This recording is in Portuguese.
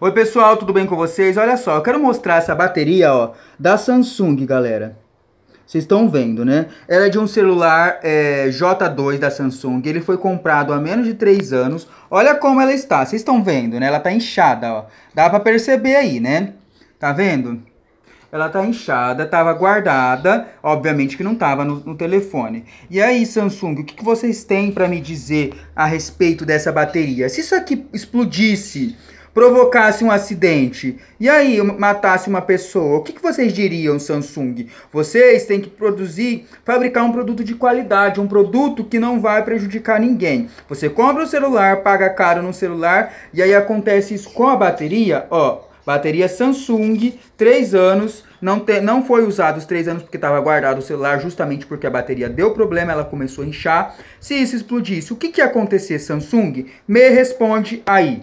Oi pessoal, tudo bem com vocês? Olha só, eu quero mostrar essa bateria ó, da Samsung, galera. Vocês estão vendo, né? Ela é de um celular é, J2 da Samsung. Ele foi comprado há menos de 3 anos. Olha como ela está. Vocês estão vendo, né? Ela tá inchada, ó. Dá pra perceber aí, né? Tá vendo? Ela tá inchada, tava guardada. Obviamente que não tava no, no telefone. E aí, Samsung, o que, que vocês têm para me dizer a respeito dessa bateria? Se isso aqui explodisse provocasse um acidente e aí matasse uma pessoa, o que, que vocês diriam, Samsung? Vocês têm que produzir, fabricar um produto de qualidade, um produto que não vai prejudicar ninguém. Você compra o um celular, paga caro no celular e aí acontece isso com a bateria, ó. Bateria Samsung, 3 anos, não, te, não foi usado os 3 anos porque estava guardado o celular, justamente porque a bateria deu problema, ela começou a inchar. Se isso explodisse, o que, que ia acontecer, Samsung? Me responde aí.